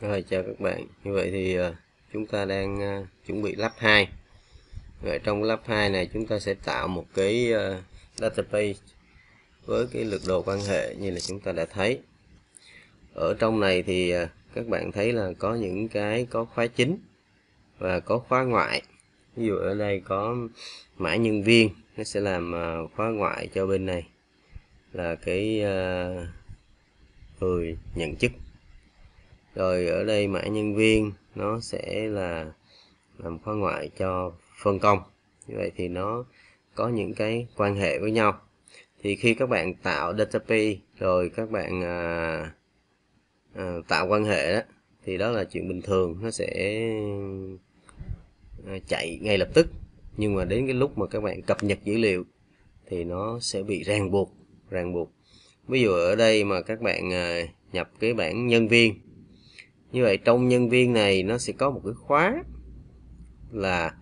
Rồi chào các bạn như vậy thì ờ, chúng ta đang ờ, chuẩn bị lắp 2 Vậy trong lắp 2 này chúng ta sẽ tạo một cái ờ, database với cái lượt đồ quan hệ như là chúng ta đã thấy ở trong này thì các bạn thấy là có những cái có khóa chính và có khóa ngoại ví dụ ở đây có mã nhân viên nó sẽ làm khóa ngoại cho bên này là cái người nhận chức rồi ở đây mã nhân viên nó sẽ là làm khóa ngoại cho phân công như vậy thì nó có những cái quan hệ với nhau thì khi các bạn tạo DataP rồi các bạn à, à, tạo quan hệ đó thì đó là chuyện bình thường nó sẽ à, chạy ngay lập tức nhưng mà đến cái lúc mà các bạn cập nhật dữ liệu thì nó sẽ bị ràng buộc ràng buộc ví dụ ở đây mà các bạn à, nhập cái bảng nhân viên như vậy trong nhân viên này nó sẽ có một cái khóa là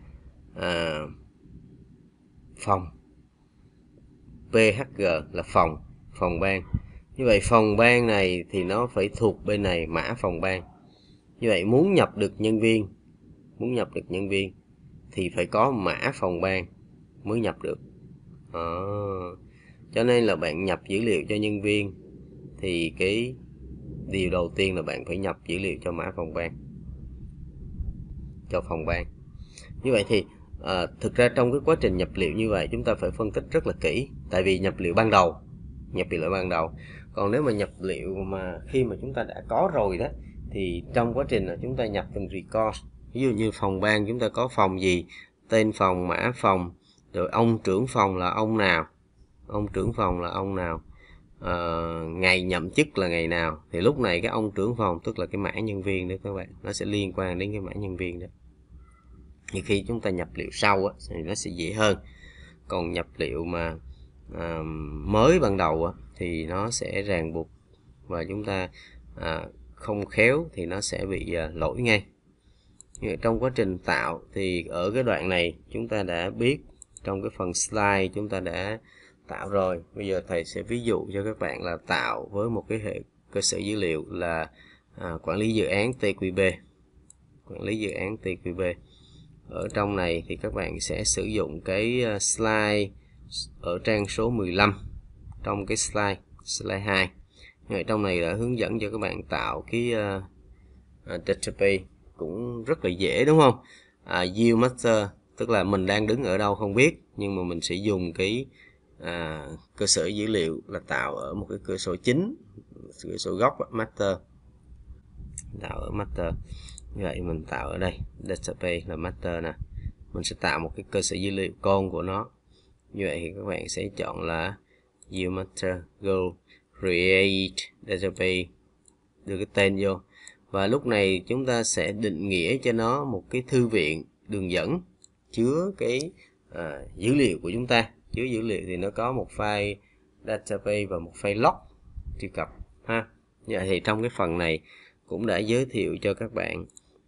à, phòng PHG là phòng phòng ban như vậy phòng ban này thì nó phải thuộc bên này mã phòng ban như vậy muốn nhập được nhân viên muốn nhập được nhân viên thì phải có mã phòng ban mới nhập được à, cho nên là bạn nhập dữ liệu cho nhân viên thì cái điều đầu tiên là bạn phải nhập dữ liệu cho mã phòng ban cho phòng ban như vậy thì à, thực ra trong cái quá trình nhập liệu như vậy chúng ta phải phân tích rất là kỹ tại vì nhập liệu ban đầu nhập liệu ban đầu còn nếu mà nhập liệu mà khi mà chúng ta đã có rồi đó thì trong quá trình là chúng ta nhập từng record ví dụ như phòng ban chúng ta có phòng gì tên phòng mã phòng rồi ông trưởng phòng là ông nào ông trưởng phòng là ông nào uh, ngày nhậm chức là ngày nào thì lúc này cái ông trưởng phòng tức là cái mã nhân viên đó các bạn nó sẽ liên quan đến cái mã nhân viên đó thì khi chúng ta nhập liệu sau á, thì nó sẽ dễ hơn còn nhập liệu mà à, mới ban đầu á, thì nó sẽ ràng buộc và chúng ta à, không khéo thì nó sẽ bị à, lỗi ngay trong quá trình tạo thì ở cái đoạn này chúng ta đã biết trong cái phần slide chúng ta đã tạo rồi bây giờ thầy sẽ ví dụ cho các bạn là tạo với một cái hệ cơ sở dữ liệu là à, quản lý dự án TQB quản lý dự án TQB ở trong này thì các bạn sẽ sử dụng cái à, slide ở trang số 15 trong cái slide slide 2 ở trong này đã hướng dẫn cho các bạn tạo cái uh, database cũng rất là dễ đúng không à, view master tức là mình đang đứng ở đâu không biết nhưng mà mình sẽ dùng cái à, cơ sở dữ liệu là tạo ở một cái cửa sổ chính cửa sổ gốc master tạo ở master vậy mình tạo ở đây database là master nè mình sẽ tạo một cái cơ sở dữ liệu con của nó như vậy thì các bạn sẽ chọn là master go create database đưa cái tên vô và lúc này chúng ta sẽ định nghĩa cho nó một cái thư viện đường dẫn chứa cái uh, dữ liệu của chúng ta chứa dữ liệu thì nó có một file database và một file log truy cập ha vậy dạ, thì trong cái phần này cũng đã giới thiệu cho các bạn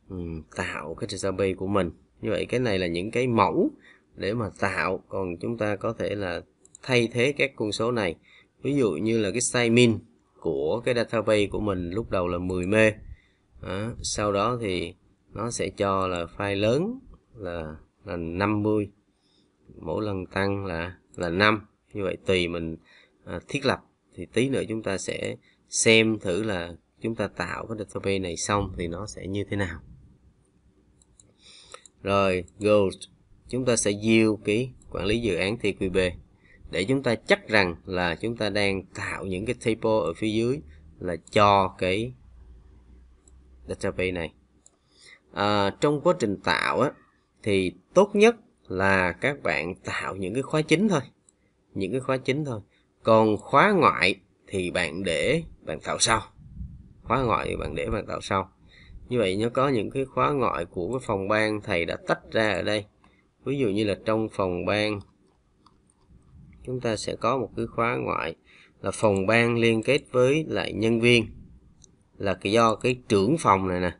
um, tạo cái database của mình như vậy cái này là những cái mẫu để mà tạo còn chúng ta có thể là thay thế các con số này ví dụ như là cái size min của cái database của mình lúc đầu là 10 mê đó, sau đó thì nó sẽ cho là file lớn là là 50 mỗi lần tăng là là 5 như vậy tùy mình à, thiết lập thì tí nữa chúng ta sẽ xem thử là chúng ta tạo cái database này xong thì nó sẽ như thế nào rồi gold chúng ta sẽ view cái quản lý dự án TQB để chúng ta chắc rằng là chúng ta đang tạo những cái table ở phía dưới là cho cái database này à, trong quá trình tạo á, thì tốt nhất là các bạn tạo những cái khóa chính thôi những cái khóa chính thôi còn khóa ngoại thì bạn để bạn tạo sau khóa ngoại thì bạn để bạn tạo sau như vậy nó có những cái khóa ngoại của cái phòng ban thầy đã tách ra ở đây ví dụ như là trong phòng ban chúng ta sẽ có một cái khóa ngoại là phòng ban liên kết với lại nhân viên là do cái trưởng phòng này nè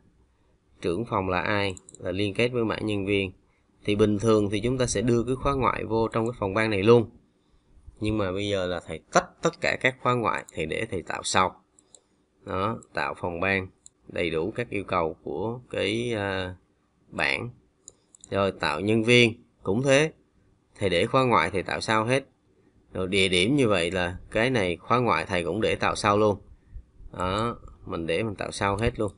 trưởng phòng là ai là liên kết với mã nhân viên thì bình thường thì chúng ta sẽ đưa cái khóa ngoại vô trong cái phòng ban này luôn nhưng mà bây giờ là thầy tách tất cả các khóa ngoại thì để thầy tạo sau đó tạo phòng ban đầy đủ các yêu cầu của cái à, bảng rồi tạo nhân viên cũng thế thầy để khóa ngoại thì tạo sau hết rồi địa điểm như vậy là cái này khóa ngoại thầy cũng để tạo sau luôn đó mình để mình tạo sau hết luôn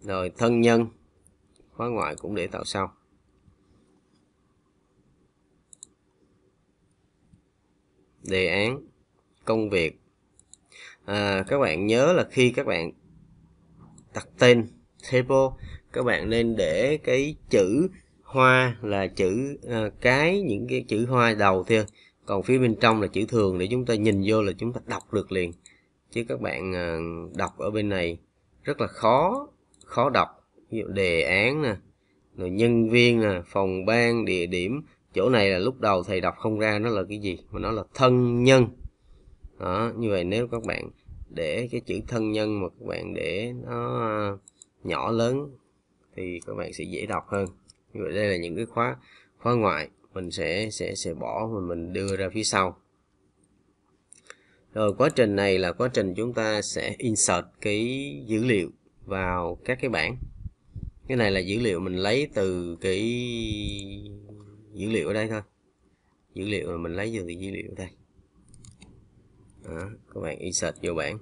rồi thân nhân khóa ngoại cũng để tạo sau đề án công việc à, các bạn nhớ là khi các bạn đặt tên table các bạn nên để cái chữ hoa là chữ à, cái những cái chữ hoa đầu thôi còn phía bên trong là chữ thường để chúng ta nhìn vô là chúng ta đọc được liền chứ các bạn à, đọc ở bên này rất là khó khó đọc ví dụ đề án nè rồi nhân viên nè phòng ban địa điểm chỗ này là lúc đầu thầy đọc không ra nó là cái gì mà nó là thân nhân đó như vậy nếu các bạn để cái chữ thân nhân mà các bạn để nó à, nhỏ lớn thì các bạn sẽ dễ đọc hơn như vậy đây là những cái khóa khóa ngoại mình sẽ sẽ sẽ bỏ mà mình đưa ra phía sau rồi quá trình này là quá trình chúng ta sẽ insert cái dữ liệu vào các cái bảng cái này là dữ liệu mình lấy từ cái dữ liệu ở đây thôi dữ liệu mà mình lấy từ dữ liệu đây đó, các bạn insert vô bảng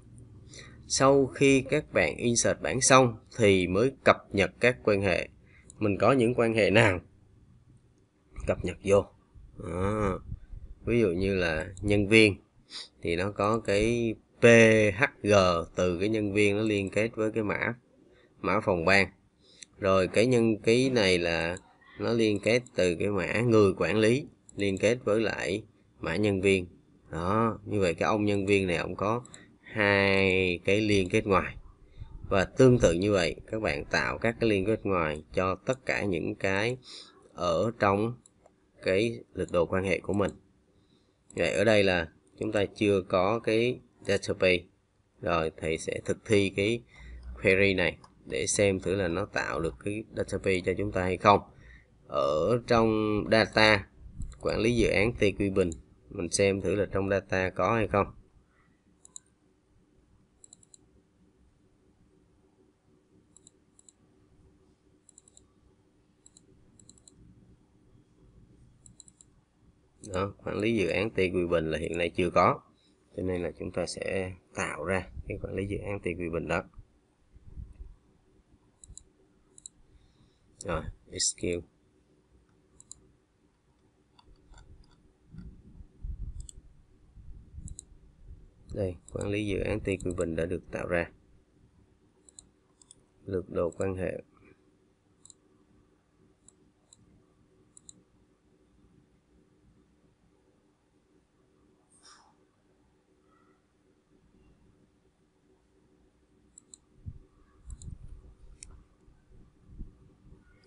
sau khi các bạn insert bảng xong thì mới cập nhật các quan hệ mình có những quan hệ nào cập nhật vô đó. ví dụ như là nhân viên thì nó có cái PHG từ cái nhân viên nó liên kết với cái mã mã phòng ban rồi cái nhân ký này là nó liên kết từ cái mã người quản lý liên kết với lại mã nhân viên đó như vậy cái ông nhân viên này ông có hai cái liên kết ngoài và tương tự như vậy các bạn tạo các cái liên kết ngoài cho tất cả những cái ở trong cái lực đồ quan hệ của mình vậy ở đây là chúng ta chưa có cái database rồi thầy sẽ thực thi cái query này để xem thử là nó tạo được cái database cho chúng ta hay không ở trong data quản lý dự án TQ Bình mình xem thử là trong data có hay không đó, quản lý dự án TQ Bình là hiện nay chưa có cho nên là chúng ta sẽ tạo ra cái quản lý dự án TQ Bình đó rồi SQL đây quản lý dự án t quy bình đã được tạo ra lược đồ quan hệ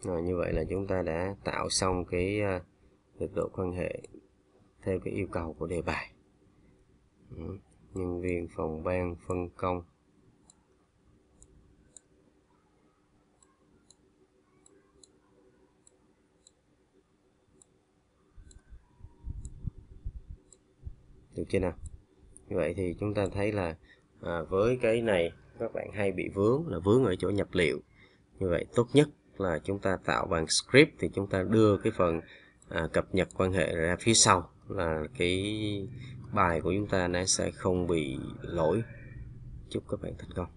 rồi như vậy là chúng ta đã tạo xong cái ờ, lực độ quan hệ theo cái yêu cầu của đề bài ừ, nhân viên phòng ban phân công được chưa nào như vậy thì chúng ta thấy là à, với cái này các bạn hay bị vướng là vướng ở chỗ nhập liệu như vậy tốt nhất là chúng ta tạo bằng script thì chúng ta đưa cái phần à, cập nhật quan hệ ra phía sau là cái bài của chúng ta nó sẽ không bị lỗi chúc các bạn thành công